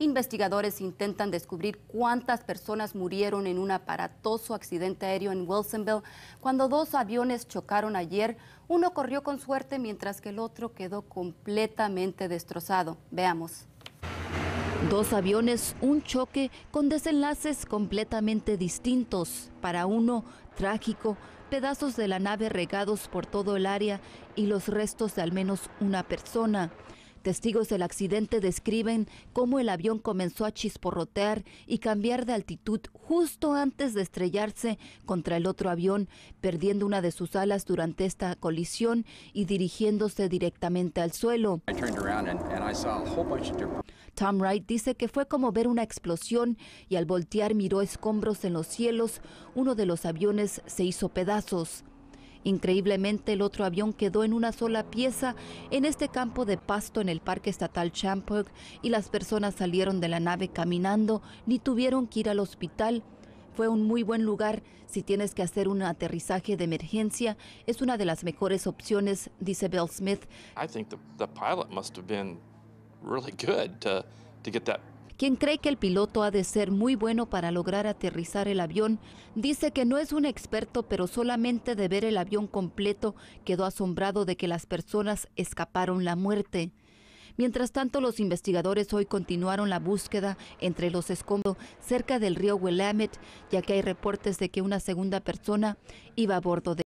Investigadores intentan descubrir cuántas personas murieron en un aparatoso accidente aéreo en Wilsonville cuando dos aviones chocaron ayer. Uno corrió con suerte mientras que el otro quedó completamente destrozado. Veamos. Dos aviones, un choque con desenlaces completamente distintos. Para uno, trágico, pedazos de la nave regados por todo el área y los restos de al menos una persona. Testigos del accidente describen cómo el avión comenzó a chisporrotear y cambiar de altitud justo antes de estrellarse contra el otro avión, perdiendo una de sus alas durante esta colisión y dirigiéndose directamente al suelo. Tom Wright dice que fue como ver una explosión y al voltear miró escombros en los cielos, uno de los aviones se hizo pedazos. Increíblemente, el otro avión quedó en una sola pieza en este campo de pasto en el Parque Estatal Champoeg y las personas salieron de la nave caminando ni tuvieron que ir al hospital. Fue un muy buen lugar si tienes que hacer un aterrizaje de emergencia. Es una de las mejores opciones, dice Bill Smith. I think the, pilot must have been really good to get that quien cree que el piloto ha de ser muy bueno para lograr aterrizar el avión, dice que no es un experto, pero solamente de ver el avión completo quedó asombrado de que las personas escaparon la muerte. Mientras tanto, los investigadores hoy continuaron la búsqueda entre los escombros cerca del río Willamette, ya que hay reportes de que una segunda persona iba a bordo de